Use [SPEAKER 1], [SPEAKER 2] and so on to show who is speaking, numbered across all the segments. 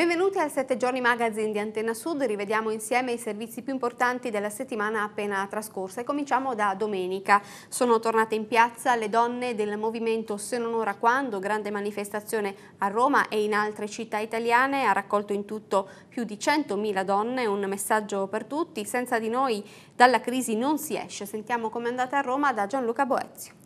[SPEAKER 1] Benvenuti al 7 giorni magazine di Antena Sud, rivediamo insieme i servizi più importanti della settimana appena trascorsa e cominciamo da domenica. Sono tornate in piazza le donne del movimento Se non ora quando, grande manifestazione a Roma e in altre città italiane, ha raccolto in tutto più di 100.000 donne, un messaggio per tutti, senza di noi dalla crisi non si esce. Sentiamo com'è andata a Roma da Gianluca Boezio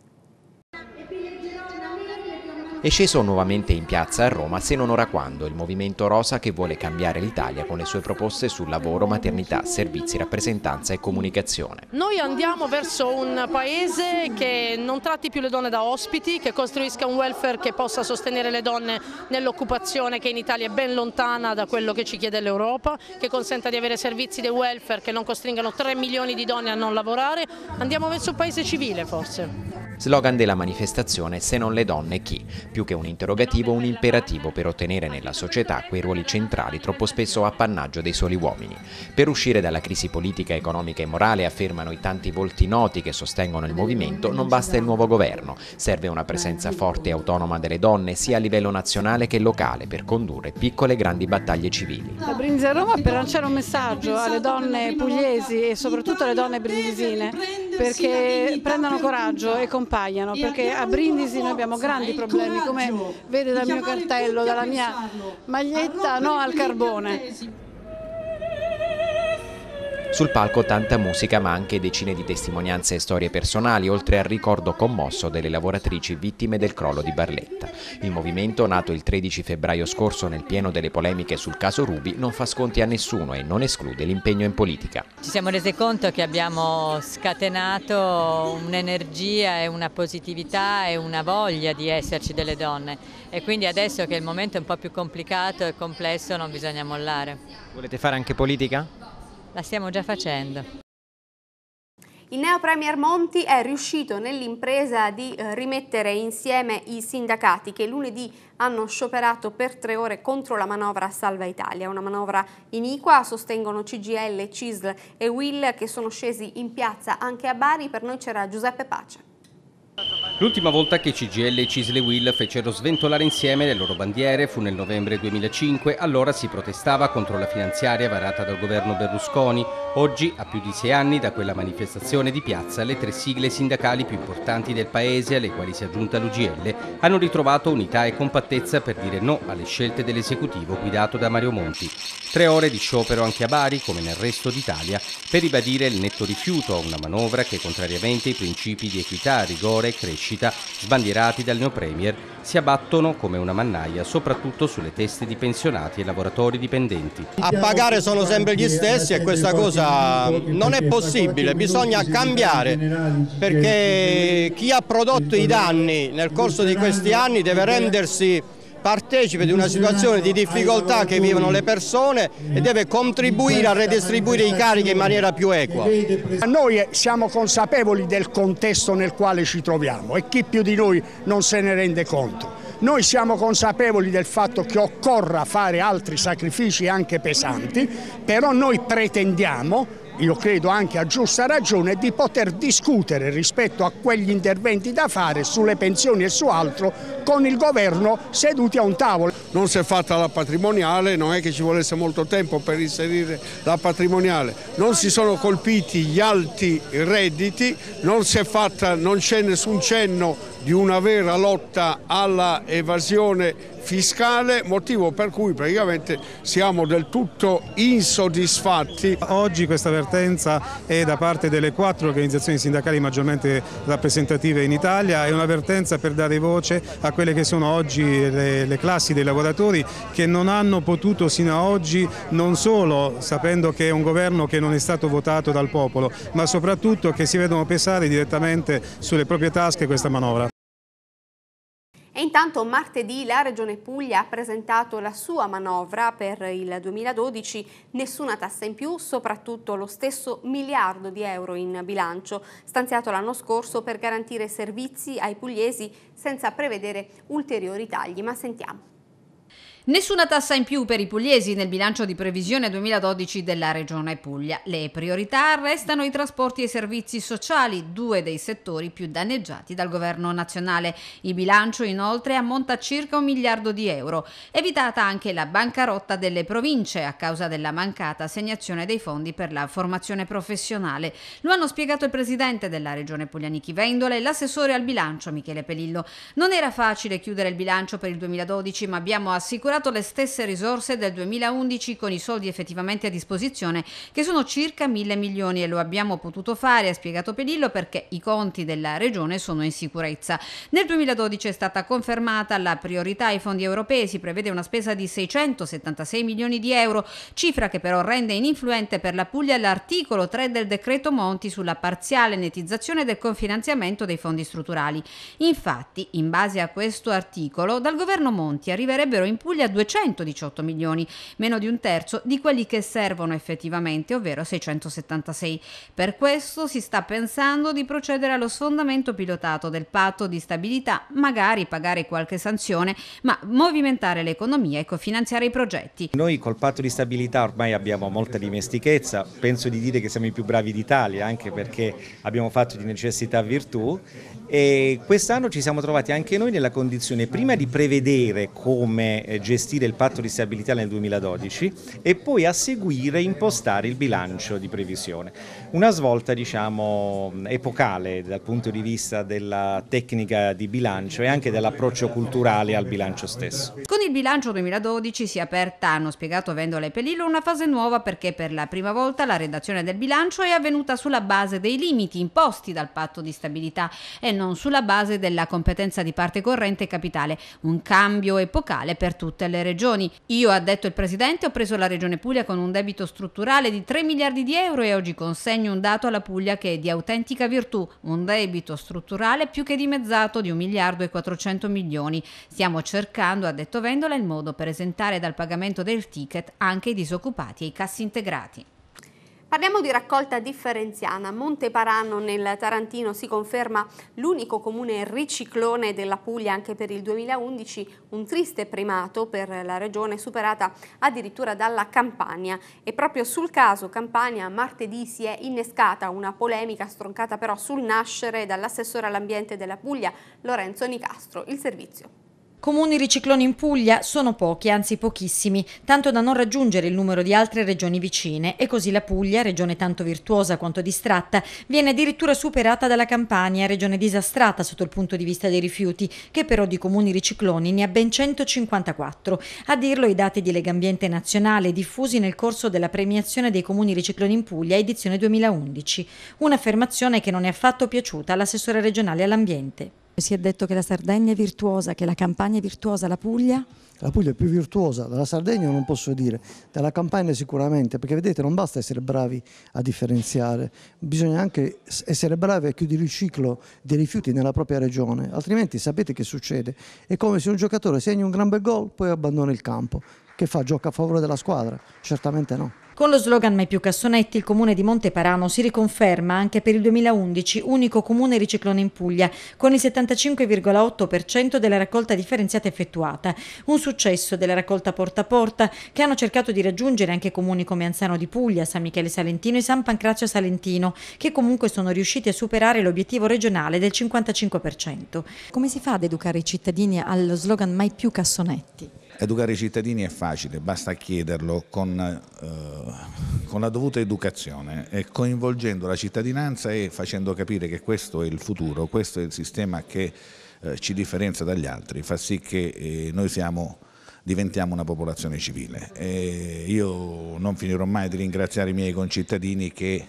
[SPEAKER 2] è sceso nuovamente in piazza a Roma se non ora quando il movimento rosa che vuole cambiare l'Italia con le sue proposte sul lavoro, maternità, servizi, rappresentanza e comunicazione.
[SPEAKER 3] Noi andiamo verso un paese che non tratti più le donne da ospiti, che costruisca un welfare che possa sostenere le donne nell'occupazione che in Italia è ben lontana da quello che ci chiede l'Europa, che consenta di avere servizi del welfare che non costringano 3 milioni di donne a non lavorare. Andiamo verso un paese civile forse.
[SPEAKER 2] Slogan della manifestazione Se non le donne chi? Più che un interrogativo, un imperativo per ottenere nella società quei ruoli centrali troppo spesso appannaggio dei soli uomini. Per uscire dalla crisi politica, economica e morale, affermano i tanti volti noti che sostengono il movimento, non basta il nuovo governo. Serve una presenza forte e autonoma delle donne, sia a livello nazionale che locale, per condurre piccole e grandi battaglie civili.
[SPEAKER 4] La Brindisi a Roma per lanciare un messaggio alle donne pugliesi e soprattutto alle donne brindisine perché prendano coraggio e comp- scompaiano perché a Brindisi noi abbiamo grandi problemi come vede dal mio cartello, dalla mia maglietta no al carbone.
[SPEAKER 2] Sul palco tanta musica ma anche decine di testimonianze e storie personali, oltre al ricordo commosso delle lavoratrici vittime del crollo di Barletta. Il movimento, nato il 13 febbraio scorso nel pieno delle polemiche sul caso Rubi, non fa sconti a nessuno e non esclude l'impegno in politica.
[SPEAKER 5] Ci siamo resi conto che abbiamo scatenato un'energia e una positività e una voglia di esserci delle donne e quindi adesso che il momento è un po' più complicato e complesso non bisogna mollare.
[SPEAKER 2] Volete fare anche politica?
[SPEAKER 5] la stiamo già facendo.
[SPEAKER 1] Il neo Premier Monti è riuscito nell'impresa di eh, rimettere insieme i sindacati che lunedì hanno scioperato per tre ore contro la manovra Salva Italia, una manovra iniqua, sostengono CGL, CISL e WILL che sono scesi in piazza anche a Bari, per noi c'era Giuseppe Pace.
[SPEAKER 2] L'ultima volta che CGL e Cisle Will fecero sventolare insieme le loro bandiere fu nel novembre 2005, allora si protestava contro la finanziaria varata dal governo Berlusconi. Oggi, a più di sei anni da quella manifestazione di piazza, le tre sigle sindacali più importanti del paese, alle quali si è aggiunta l'UGL, hanno ritrovato unità e compattezza per dire no alle scelte dell'esecutivo guidato da Mario Monti. Tre ore di sciopero anche a Bari, come nel resto d'Italia, per ribadire il netto rifiuto a una manovra che, contrariamente ai principi di equità, rigore e crescita, crescita, sbandierati dal neo Premier, si abbattono come una mannaia soprattutto sulle teste di pensionati e lavoratori dipendenti. A pagare
[SPEAKER 6] sono sempre gli stessi e questa cosa non è possibile, bisogna cambiare perché chi ha prodotto i danni nel corso di questi anni deve rendersi partecipe di una situazione di difficoltà che vivono le persone e deve contribuire a redistribuire i carichi in maniera più equa.
[SPEAKER 7] Noi siamo consapevoli del contesto nel quale ci troviamo e chi più di noi non se ne rende conto. Noi siamo consapevoli del fatto che occorra fare altri sacrifici anche pesanti, però noi pretendiamo io credo anche a giusta ragione, di poter discutere rispetto a quegli interventi da fare sulle pensioni e su altro con il governo seduti a un tavolo.
[SPEAKER 8] Non si è fatta la patrimoniale, non è che ci volesse molto tempo per inserire la patrimoniale, non si sono colpiti gli alti redditi, non c'è nessun cenno di una vera lotta alla evasione fiscale, motivo per cui praticamente siamo
[SPEAKER 7] del tutto insoddisfatti. Oggi questa avvertenza è da parte delle quattro organizzazioni sindacali maggiormente rappresentative in Italia, è un'avvertenza per dare voce a quelle che sono oggi le, le classi dei lavoratori che non hanno potuto sino a oggi non solo sapendo che è un governo che non è stato votato dal popolo, ma soprattutto che si vedono pesare direttamente sulle proprie tasche questa manovra.
[SPEAKER 1] E intanto martedì la Regione Puglia ha presentato la sua manovra per il 2012, nessuna tassa in più, soprattutto lo stesso miliardo di euro in bilancio, stanziato l'anno scorso per garantire servizi ai pugliesi senza prevedere ulteriori tagli. Ma sentiamo.
[SPEAKER 9] Nessuna tassa in più per i pugliesi nel bilancio di previsione 2012 della Regione Puglia. Le priorità restano i trasporti e i servizi sociali, due dei settori più danneggiati dal governo nazionale. Il bilancio inoltre ammonta circa un miliardo di euro. Evitata anche la bancarotta delle province a causa della mancata assegnazione dei fondi per la formazione professionale. Lo hanno spiegato il presidente della Regione Puglia Puglianichi Vendola e l'assessore al bilancio Michele Pelillo. Non era facile chiudere il bilancio per il 2012, ma abbiamo assicurato recuperato le stesse risorse del 2011 con i soldi effettivamente a disposizione, che sono circa mille milioni e lo abbiamo potuto fare, ha spiegato Pedillo, perché i conti della regione sono in sicurezza. Nel 2012 è stata confermata la priorità ai fondi europei, si prevede una spesa di 676 milioni di euro, cifra che però rende ininfluente per la Puglia l'articolo 3 del decreto Monti sulla parziale netizzazione del confinanziamento dei fondi strutturali. Infatti, in base a questo articolo, dal governo Monti arriverebbero in Puglia a 218 milioni, meno di un terzo di quelli che servono effettivamente, ovvero 676. Per questo si sta pensando di procedere allo sfondamento pilotato del patto di stabilità, magari pagare qualche sanzione, ma movimentare l'economia e cofinanziare i progetti.
[SPEAKER 2] Noi col patto
[SPEAKER 8] di stabilità ormai abbiamo molta dimestichezza, penso di dire che siamo i più bravi d'Italia, anche perché abbiamo fatto di necessità virtù e quest'anno ci siamo trovati anche noi nella condizione prima di prevedere come gestire eh, gestire il patto di stabilità nel 2012 e poi a seguire impostare il bilancio di previsione. Una svolta diciamo epocale dal punto di vista della tecnica di bilancio e anche dell'approccio
[SPEAKER 7] culturale al bilancio stesso
[SPEAKER 9] il bilancio 2012 si è aperta, hanno spiegato Vendola e Pelillo, una fase nuova perché per la prima volta la redazione del bilancio è avvenuta sulla base dei limiti imposti dal patto di stabilità e non sulla base della competenza di parte corrente e capitale, un cambio epocale per tutte le regioni. Io, ha detto il Presidente, ho preso la Regione Puglia con un debito strutturale di 3 miliardi di euro e oggi consegno un dato alla Puglia che è di autentica virtù, un debito strutturale più che dimezzato di 1 miliardo e 400 milioni. Stiamo cercando, ha detto Vendola, rendola il modo per esentare dal pagamento del ticket anche i disoccupati e i cassi integrati.
[SPEAKER 1] Parliamo di raccolta differenziana. Monteparano nel Tarantino si conferma l'unico comune riciclone della Puglia anche per il 2011, un triste primato per la regione superata addirittura dalla Campania. E proprio sul caso Campania martedì si è innescata una polemica stroncata però sul nascere dall'assessore all'ambiente della Puglia Lorenzo Nicastro. Il
[SPEAKER 3] servizio.
[SPEAKER 5] Comuni ricicloni in Puglia sono pochi, anzi pochissimi, tanto da non raggiungere il numero di altre regioni vicine e così la Puglia, regione tanto virtuosa quanto distratta, viene addirittura superata dalla Campania, regione disastrata sotto il punto di vista dei rifiuti, che però di comuni ricicloni ne ha ben 154. A dirlo i dati di Legambiente Nazionale diffusi nel corso della premiazione dei comuni ricicloni in Puglia edizione 2011, un'affermazione che non è affatto piaciuta all'assessore regionale all'ambiente. Si è detto che la Sardegna è virtuosa, che la Campania è virtuosa, la Puglia?
[SPEAKER 10] La Puglia è più virtuosa, dalla Sardegna non posso dire, dalla Campania sicuramente, perché vedete non basta essere bravi a differenziare, bisogna anche essere bravi a chiudere il ciclo dei rifiuti nella propria regione, altrimenti sapete che succede, è come se un giocatore segna un gran bel gol poi abbandona il campo, che fa? Gioca a favore della squadra? Certamente no.
[SPEAKER 5] Con lo slogan Mai più cassonetti, il comune di Monteparano si riconferma anche per il 2011 unico comune riciclone in Puglia, con il 75,8% della raccolta differenziata effettuata. Un successo della raccolta porta a porta che hanno cercato di raggiungere anche comuni come Anzano di Puglia, San Michele Salentino e San Pancrazio Salentino, che comunque sono riusciti a superare l'obiettivo regionale del 55%. Come si fa ad educare i cittadini allo slogan Mai più cassonetti?
[SPEAKER 8] Educare i cittadini è facile, basta chiederlo con, eh, con, la dovuta educazione e coinvolgendo la cittadinanza e facendo capire che questo è il futuro, questo è il sistema che eh, ci differenzia dagli altri, fa sì che eh, noi siamo, diventiamo una popolazione civile. E io non finirò mai di ringraziare i miei concittadini che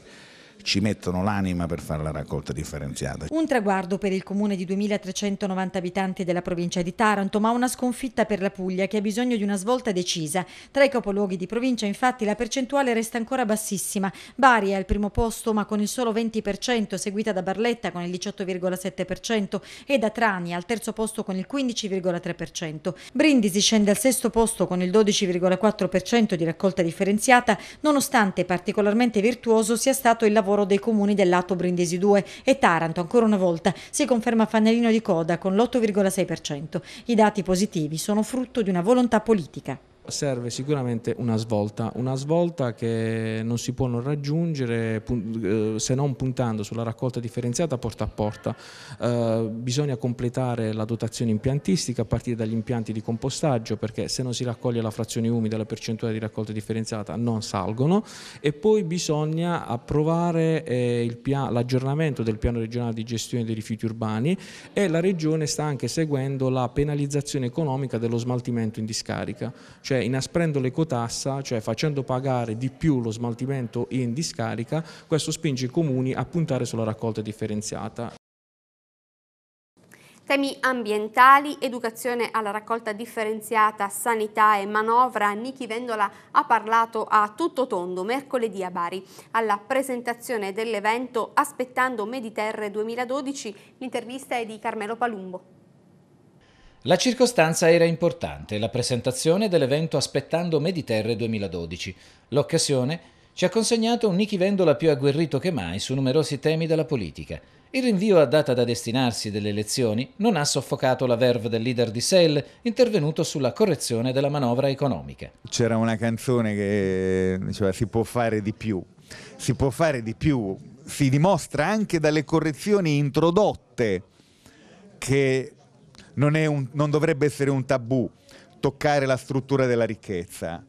[SPEAKER 8] ci mettono l'anima per fare la raccolta differenziata.
[SPEAKER 5] Un traguardo per il comune di 2.390 abitanti della provincia di Taranto, ma una sconfitta per la Puglia che ha bisogno di una svolta decisa. Tra i capoluoghi di provincia infatti la percentuale resta ancora bassissima. Bari è al primo posto ma con il solo 20%, seguita da Barletta con il 18,7% e da Trani al terzo posto con il 15,3%. Brindisi scende al sesto posto con il 12,4% di raccolta differenziata, nonostante particolarmente virtuoso sia stato il lavoro lavoro dei comuni dell'Atto Brindisi 2 e Taranto ancora una volta si conferma fanalino di coda con l'8,6%. I dati positivi sono frutto di una volontà politica.
[SPEAKER 7] Serve sicuramente una svolta, una svolta che non si può non raggiungere eh, se non puntando sulla raccolta differenziata porta a porta. Eh, bisogna completare la dotazione impiantistica a partire dagli impianti di compostaggio perché se non si raccoglie la frazione umida la percentuale di raccolta differenziata non salgono e poi bisogna approvare eh, l'aggiornamento del piano regionale di gestione dei rifiuti urbani e la Regione sta anche seguendo la penalizzazione economica dello smaltimento in discarica. Cioè cioè inasprendo l'ecotassa, cioè facendo pagare di più lo smaltimento in discarica, questo spinge i comuni a puntare sulla raccolta differenziata.
[SPEAKER 1] Temi ambientali, educazione alla raccolta differenziata, sanità e manovra, Niki Vendola ha parlato a tutto tondo mercoledì a Bari. Alla presentazione dell'evento Aspettando Mediterre 2012, l'intervista è di Carmelo Palumbo.
[SPEAKER 2] La circostanza era importante, la presentazione dell'evento Aspettando Mediterre 2012. L'occasione ci ha consegnato un Nichi Vendola più agguerrito che mai su numerosi temi della politica. Il rinvio a data da destinarsi delle elezioni non ha soffocato la verve del leader di Sell, intervenuto sulla correzione della manovra economica.
[SPEAKER 8] C'era una canzone che diceva si può fare di più, si può fare di più, si dimostra anche dalle correzioni introdotte che non, un, non dovrebbe essere un tabù toccare la struttura della ricchezza.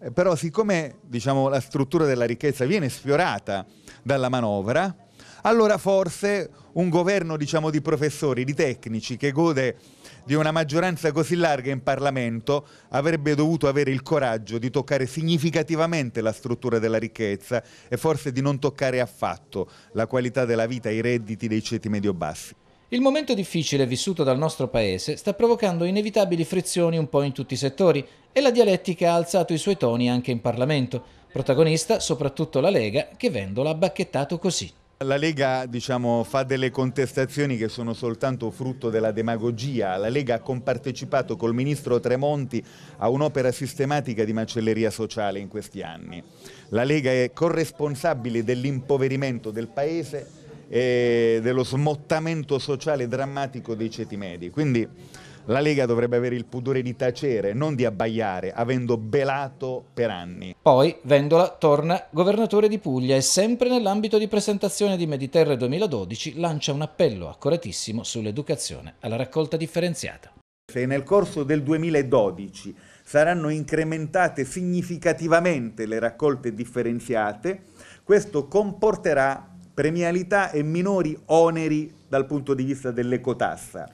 [SPEAKER 8] Eh, però siccome diciamo, la struttura della ricchezza viene sfiorata dalla manovra, allora forse un governo diciamo, di professori, di tecnici che gode di una maggioranza così larga in Parlamento avrebbe dovuto avere il coraggio di toccare significativamente la struttura della ricchezza e forse di non toccare affatto la qualità della vita e i redditi dei ceti medio-bassi.
[SPEAKER 2] Il momento difficile vissuto dal nostro paese sta provocando inevitabili frizioni un po' in tutti i settori e la dialettica ha alzato i suoi toni anche in Parlamento, protagonista soprattutto la Lega che Vendola ha bacchettato così. La Lega
[SPEAKER 8] diciamo, fa delle contestazioni che sono soltanto frutto della demagogia. La Lega ha compartecipato col ministro Tremonti a un'opera sistematica di macelleria sociale in questi anni. La Lega è corresponsabile dell'impoverimento del Paese e dello smottamento sociale drammatico dei ceti medi. Quindi la Lega dovrebbe avere il pudore di tacere, non di abbaiare, avendo belato per anni.
[SPEAKER 2] Poi Vendola torna governatore di Puglia e sempre nell'ambito di presentazione di Mediterra 2012 lancia un appello accuratissimo sull'educazione alla raccolta differenziata.
[SPEAKER 8] Se nel corso del 2012 saranno incrementate significativamente le raccolte differenziate, questo comporterà premialità e minori oneri dal punto di vista dell'ecotassa.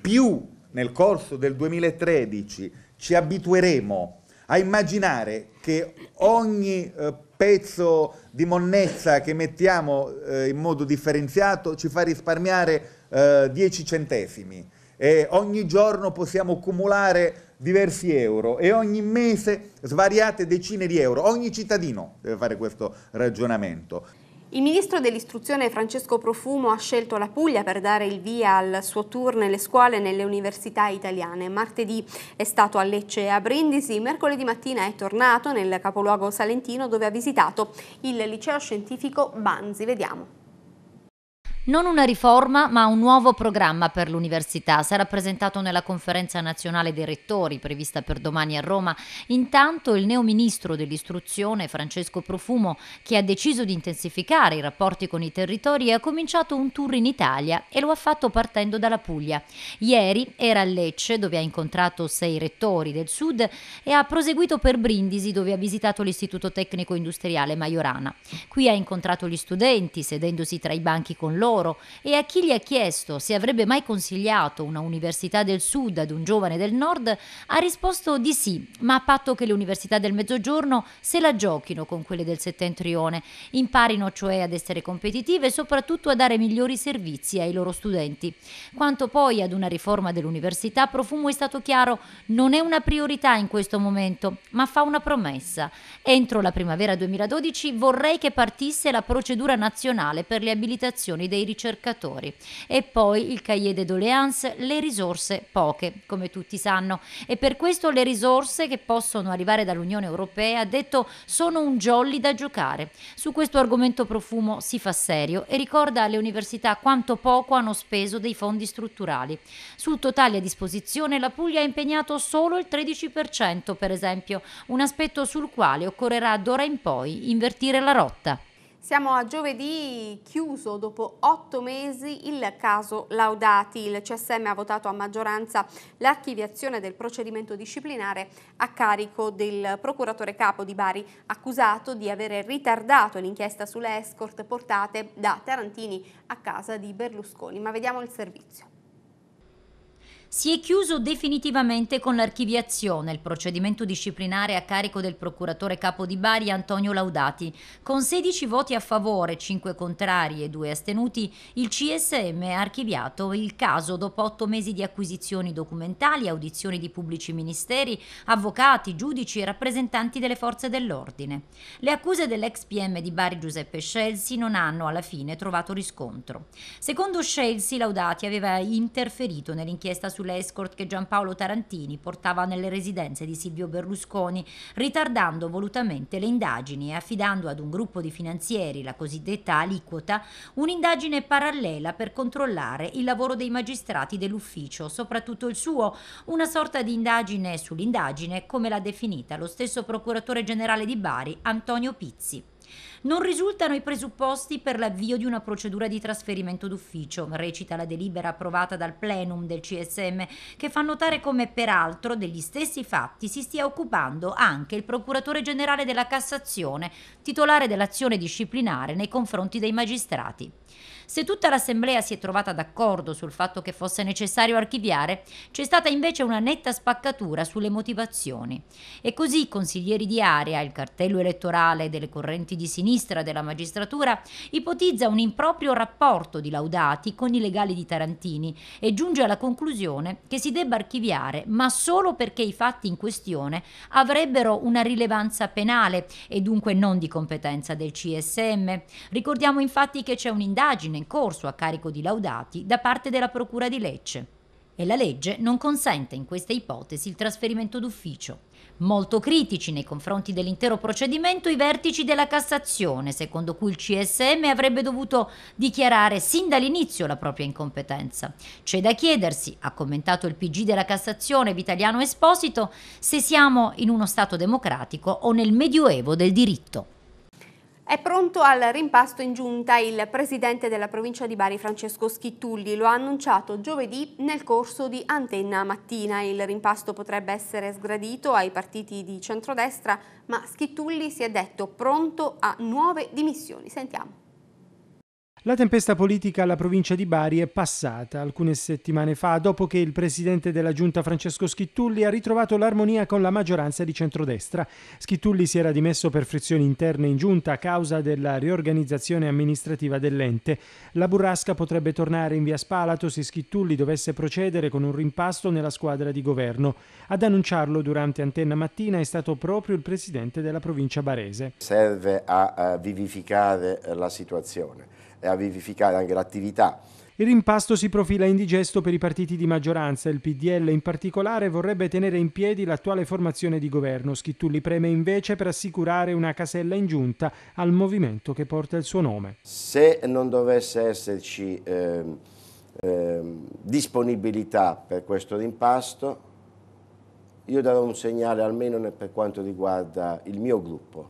[SPEAKER 8] Più nel corso del 2013 ci abitueremo a immaginare che ogni eh, pezzo di monnezza che mettiamo eh, in modo differenziato ci fa risparmiare eh, 10 centesimi e ogni giorno possiamo cumulare diversi euro e ogni mese svariate decine di euro. Ogni cittadino deve fare questo ragionamento.
[SPEAKER 1] Il ministro dell'istruzione Francesco Profumo ha scelto la Puglia per dare il via al suo tour nelle scuole e nelle università italiane. Martedì è stato a Lecce e a Brindisi, mercoledì mattina è tornato nel capoluogo salentino dove ha visitato il liceo scientifico Banzi. Vediamo.
[SPEAKER 10] Non una riforma, ma un nuovo programma per l'università. Sarà presentato nella conferenza nazionale dei rettori prevista per domani a Roma. Intanto il neo ministro dell'istruzione Francesco Profumo, che ha deciso di intensificare i rapporti con i territori, ha cominciato un tour in Italia e lo ha fatto partendo dalla Puglia. Ieri era a Lecce dove ha incontrato sei rettori del sud e ha proseguito per Brindisi dove ha visitato l'Istituto Tecnico Industriale Maiorana. Qui ha incontrato gli studenti sedendosi tra i banchi con loro lavoro e a chi gli ha chiesto se avrebbe mai consigliato una università del sud ad un giovane del nord, ha risposto di sì, ma a patto che le università del mezzogiorno se la giochino con quelle del settentrione, imparino cioè ad essere competitive e soprattutto a dare migliori servizi ai loro studenti. Quanto poi ad una riforma dell'università, Profumo è stato chiaro, non è una priorità in questo momento, ma fa una promessa. Entro la primavera 2012 vorrei che partisse la procedura nazionale per le abilitazioni dei dei ricercatori. E poi il cahier de doléances, le risorse poche, come tutti sanno. E per questo le risorse che possono arrivare dall'Unione Europea, detto, sono un jolly da giocare. Su questo argomento profumo si fa serio e ricorda alle università quanto poco hanno speso dei fondi strutturali. Sul totale a disposizione la Puglia ha impegnato solo il 13% per esempio, un aspetto sul quale occorrerà d'ora in poi invertire la rotta.
[SPEAKER 1] Siamo a giovedì chiuso dopo otto mesi il caso Laudati. Il CSM ha votato a maggioranza l'archiviazione del procedimento disciplinare a carico del procuratore capo di Bari, accusato di avere ritardato l'inchiesta sulle escort portate da Tarantini a casa di Berlusconi. Ma vediamo il servizio.
[SPEAKER 10] Si è chiuso definitivamente con l'archiviazione il procedimento disciplinare a carico del procuratore capo di Bari Antonio Laudati. Con 16 voti a favore, 5 contrari e 2 astenuti, il CSM ha archiviato il caso dopo 8 mesi di acquisizioni documentali, audizioni di pubblici ministeri, avvocati, giudici e rappresentanti delle forze dell'ordine. Le accuse dell'ex PM di Bari Giuseppe Scelsi non hanno alla fine trovato riscontro. Secondo Scelsi, Laudati aveva interferito nell'inchiesta su sulle escort che Giampaolo Tarantini portava nelle residenze di Silvio Berlusconi, ritardando volutamente le indagini e affidando ad un gruppo di finanzieri, la cosiddetta aliquota, un'indagine parallela per controllare il lavoro dei magistrati dell'ufficio, soprattutto il suo, una sorta di indagine sull'indagine come l'ha definita lo stesso procuratore generale di Bari, Antonio Pizzi. Non risultano i presupposti per l'avvio di una procedura di trasferimento d'ufficio, recita la delibera approvata dal plenum del CSM, che fa notare come peraltro degli stessi fatti si stia occupando anche il procuratore generale della Cassazione, titolare dell'azione disciplinare nei confronti dei magistrati. Se tutta l'Assemblea si è trovata d'accordo sul fatto che fosse necessario archiviare, c'è stata invece una netta spaccatura sulle motivazioni. E così i consiglieri di area, il cartello elettorale delle correnti di sinistra della magistratura, ipotizza un improprio rapporto di Laudati con i legali di Tarantini e giunge alla conclusione che si debba archiviare, ma solo perché i fatti in questione avrebbero una rilevanza penale e dunque non di competenza del CSM. Ricordiamo infatti che c'è un'indagine in corso a carico di Laudati da parte della Procura di Lecce e la legge non consente in questa ipotesi il trasferimento d'ufficio. Molto critici nei confronti dell'intero procedimento i vertici della Cassazione, secondo cui il CSM avrebbe dovuto dichiarare sin dall'inizio la propria incompetenza. C'è da chiedersi, ha commentato il PG della Cassazione Vitaliano Esposito, se siamo in uno Stato democratico o nel medioevo del diritto.
[SPEAKER 1] È pronto al rimpasto in giunta il
[SPEAKER 10] presidente
[SPEAKER 1] della provincia di Bari Francesco Schittulli, lo ha annunciato giovedì nel corso di Antenna Mattina. Il rimpasto potrebbe essere sgradito ai partiti di centrodestra, ma Schittulli si è detto pronto a nuove dimissioni. Sentiamo.
[SPEAKER 7] La tempesta politica alla provincia di Bari è passata alcune settimane fa, dopo che il presidente della giunta Francesco Schittulli ha ritrovato l'armonia con la maggioranza di centrodestra. Schittulli si era dimesso per frizioni interne in giunta a causa della riorganizzazione amministrativa dell'ente. La burrasca potrebbe tornare in via Spalato se Schittulli dovesse procedere con un rimpasto nella squadra di governo. Ad annunciarlo durante Antenna Mattina è stato proprio il presidente della provincia barese.
[SPEAKER 6] Serve a vivificare la situazione e a vivificare anche l'attività.
[SPEAKER 7] Il rimpasto si profila indigesto per i partiti di maggioranza. Il PDL in particolare vorrebbe tenere in piedi l'attuale formazione di governo. Schittulli preme invece per assicurare una casella in giunta al movimento che porta il suo nome.
[SPEAKER 6] Se non dovesse esserci eh, eh, disponibilità per questo rimpasto, io darò un segnale almeno per quanto riguarda il mio gruppo,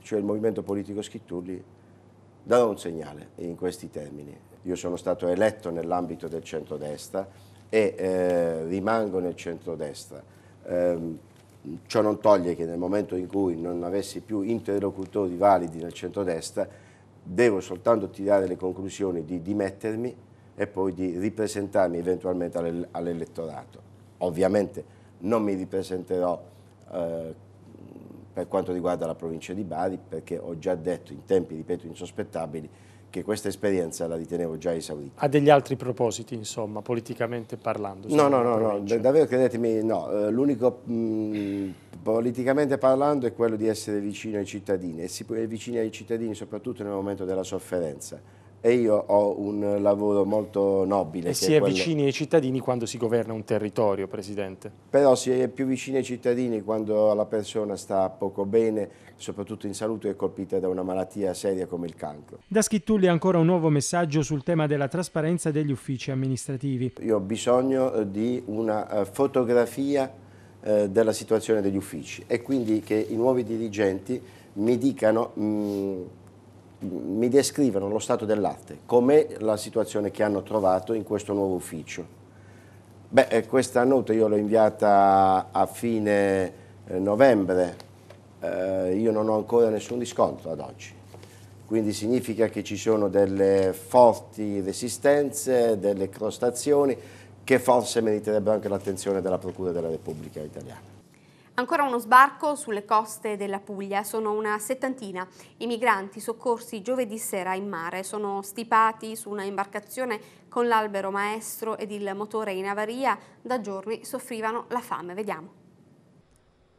[SPEAKER 6] cioè il movimento politico Schittulli darò un segnale in questi termini. Io sono stato eletto nell'ambito del centrodestra e eh, rimango nel centrodestra. Eh, ciò non toglie che nel momento in cui non avessi più interlocutori validi nel centrodestra, devo soltanto tirare le conclusioni di dimettermi e poi di ripresentarmi eventualmente all'elettorato. Ovviamente non mi ripresenterò eh, per quanto riguarda la provincia di Bari, perché ho già detto in tempi, ripeto, insospettabili, che questa esperienza la ritenevo già esaurita.
[SPEAKER 7] Ha degli altri propositi, insomma, politicamente parlando? No, no, no, no,
[SPEAKER 6] davvero credetemi, no. Eh, l'unico, politicamente parlando, è quello di essere vicino ai cittadini e si, può essere vicini ai cittadini soprattutto nel momento della sofferenza e io ho un lavoro molto nobile. E si è, è quello... vicini
[SPEAKER 7] ai cittadini quando si governa un territorio, Presidente.
[SPEAKER 6] Però si è più vicini ai cittadini quando la persona sta poco bene, soprattutto in salute, è colpita da una malattia seria come il cancro.
[SPEAKER 7] Da Schittulli ancora un nuovo messaggio sul tema della trasparenza degli uffici amministrativi.
[SPEAKER 6] Io ho bisogno eh, di una eh, fotografia eh, della situazione degli uffici e quindi che i nuovi dirigenti mi dicano... Mh, mm, mi descrivono lo stato dell'arte, com'è la situazione che hanno trovato in questo nuovo ufficio. Beh, eh, questa nota io l'ho inviata a fine eh, novembre, eh, io non ho ancora nessun riscontro ad oggi, quindi significa che ci sono delle forti resistenze, delle crostazioni che forse meriterebbero anche l'attenzione della Procura della Repubblica italiana.
[SPEAKER 1] Ancora uno sbarco sulle coste della Puglia, sono una settantina i migranti soccorsi giovedì sera in mare, sono stipati su una imbarcazione con l'albero maestro ed il motore in avaria, da giorni soffrivano la fame, vediamo.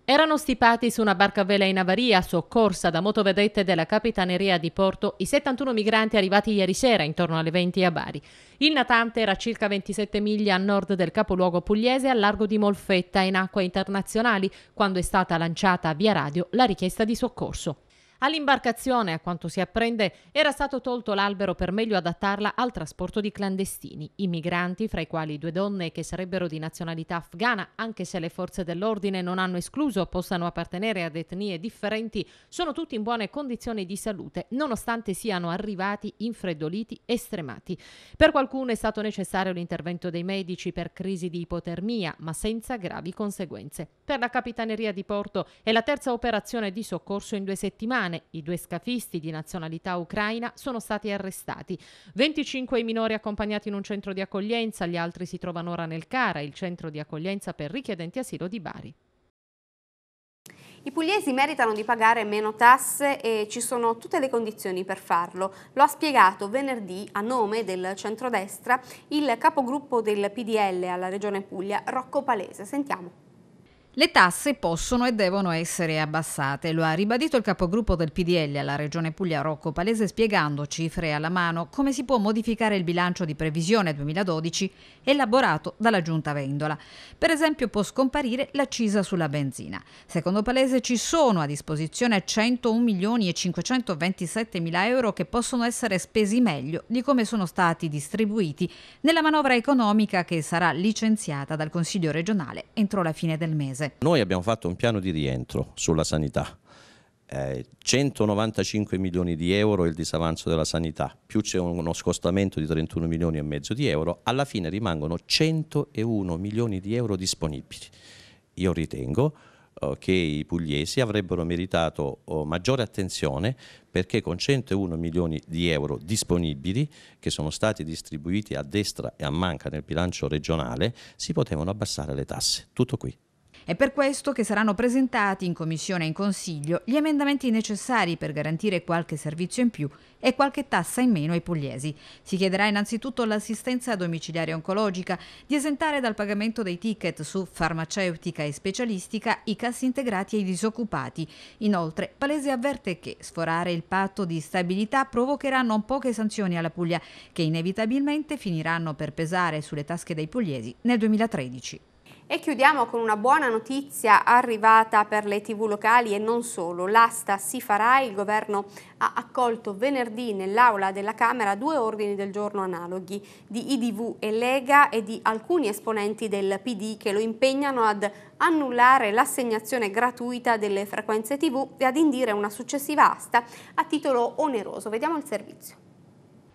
[SPEAKER 3] Erano stipati su una barca a vela in avaria, soccorsa da motovedette della Capitaneria di Porto, i 71 migranti arrivati ieri sera intorno alle 20 a Bari. Il natante era circa 27 miglia a nord del capoluogo pugliese, al largo di Molfetta, in acque internazionali, quando è stata lanciata via radio la richiesta di soccorso. All'imbarcazione, a quanto si apprende, era stato tolto l'albero per meglio adattarla al trasporto di clandestini, I migranti, fra i quali due donne che sarebbero di nazionalità afghana, anche se le forze dell'ordine non hanno escluso possano appartenere ad etnie differenti, sono tutti in buone condizioni di salute, nonostante siano arrivati infreddoliti e stremati. Per qualcuno è stato necessario l'intervento dei medici per crisi di ipotermia, ma senza gravi conseguenze. Per la Capitaneria di Porto è la terza operazione di soccorso in due settimane italiane. I due scafisti di nazionalità ucraina sono stati arrestati. 25 i minori accompagnati in un centro di accoglienza, gli altri si trovano ora nel CARA, il centro di accoglienza per richiedenti asilo di Bari.
[SPEAKER 1] I pugliesi meritano di pagare meno tasse e ci sono tutte le condizioni per farlo. Lo ha spiegato venerdì a nome del centrodestra il capogruppo del PDL alla Regione Puglia, Rocco Palese. Sentiamo.
[SPEAKER 9] Le tasse possono e devono essere abbassate, lo ha ribadito il capogruppo del PDL alla Regione Puglia Rocco Palese spiegando, cifre alla mano, come si può modificare il bilancio di previsione 2012 elaborato dalla Giunta Vendola. Per esempio può scomparire l'accisa sulla benzina. Secondo Palese ci sono a disposizione 101 milioni e 527 mila euro che possono essere spesi meglio di come sono stati distribuiti nella manovra economica che sarà licenziata dal Consiglio regionale entro la fine del mese base.
[SPEAKER 2] Noi abbiamo fatto un piano di rientro sulla sanità. 195 eh, milioni di euro è il disavanzo della sanità, più c'è uno scostamento di 31 milioni e mezzo di euro, alla fine rimangono 101 milioni di euro disponibili. Io ritengo eh, che i pugliesi avrebbero meritato oh, maggiore attenzione perché con 101 milioni di euro disponibili che sono stati distribuiti a destra e a manca nel bilancio regionale si potevano abbassare le tasse. Tutto qui.
[SPEAKER 9] È per questo che saranno presentati in Commissione e in Consiglio gli emendamenti necessari per garantire qualche servizio in più e qualche tassa in meno ai pugliesi. Si chiederà innanzitutto l'assistenza domiciliare oncologica, di esentare dal pagamento dei ticket su farmaceutica e specialistica i cassi integrati e i disoccupati. Inoltre, Palese avverte che sforare il patto di stabilità provocherà non poche sanzioni alla Puglia, che inevitabilmente finiranno per pesare sulle tasche dei pugliesi nel 2013.
[SPEAKER 1] E chiudiamo con una buona notizia arrivata per le tv locali e non solo. L'asta si farà, il governo ha accolto venerdì nell'aula della Camera due ordini del giorno analoghi di IDV e Lega e di alcuni esponenti del PD che lo impegnano ad annullare l'assegnazione gratuita delle frequenze tv e ad indire una successiva asta a titolo oneroso. Vediamo il servizio.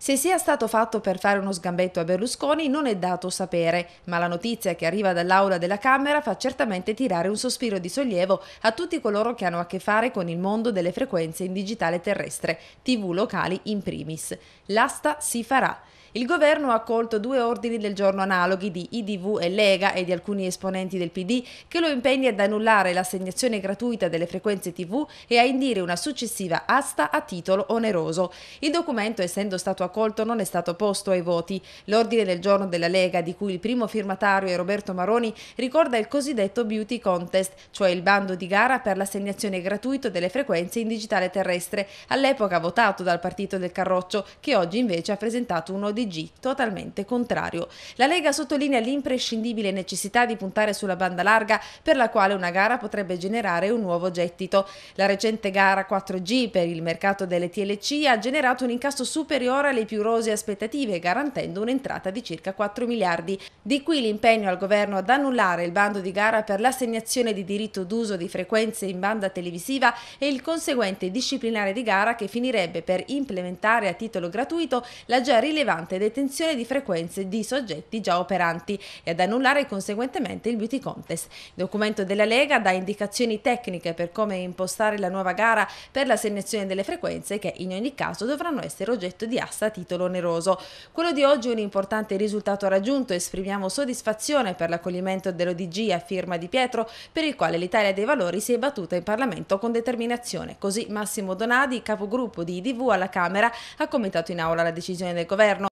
[SPEAKER 4] Se sia stato fatto per fare uno sgambetto a Berlusconi non è dato sapere, ma la notizia che arriva dall'aula della Camera fa certamente tirare un sospiro di sollievo a tutti coloro che hanno a che fare con il mondo delle frequenze in digitale terrestre, tv locali in primis. L'asta si farà. Il governo ha accolto due ordini del giorno analoghi di IDV e Lega e di alcuni esponenti del PD che lo impegni ad annullare l'assegnazione gratuita delle frequenze TV e a indire una successiva asta a titolo oneroso. Il documento, essendo stato accolto, non è stato posto ai voti. L'ordine del giorno della Lega, di cui il primo firmatario è Roberto Maroni, ricorda il cosiddetto Beauty Contest, cioè il bando di gara per l'assegnazione gratuita delle frequenze in digitale terrestre, all'epoca votato dal partito del Carroccio, che oggi invece ha presentato un ordine di totalmente contrario. La Lega sottolinea l'imprescindibile necessità di puntare sulla banda larga per la quale una gara potrebbe generare un nuovo gettito. La recente gara 4G per il mercato delle TLC ha generato un incasso superiore alle più rose aspettative, garantendo un'entrata di circa 4 miliardi. Di qui l'impegno al governo ad annullare il bando di gara per l'assegnazione di diritto d'uso di frequenze in banda televisiva e il conseguente disciplinare di gara che finirebbe per implementare a titolo gratuito la già rilevante costante detenzione di frequenze di soggetti già operanti e ad annullare conseguentemente il beauty contest. Il documento della Lega dà indicazioni tecniche per come impostare la nuova gara per l'assegnazione delle frequenze che in ogni caso dovranno essere oggetto di asta a titolo oneroso. Quello di oggi è un importante risultato raggiunto, esprimiamo soddisfazione per l'accoglimento dell'ODG a firma di Pietro, per il quale l'Italia dei Valori si è battuta in Parlamento con determinazione. Così Massimo Donadi, capogruppo di IDV alla Camera, ha commentato in aula la decisione del governo.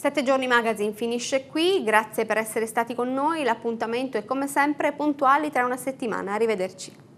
[SPEAKER 4] 7 giorni magazine finisce qui, grazie per essere stati con noi, l'appuntamento
[SPEAKER 1] è come sempre puntuali tra una settimana, arrivederci.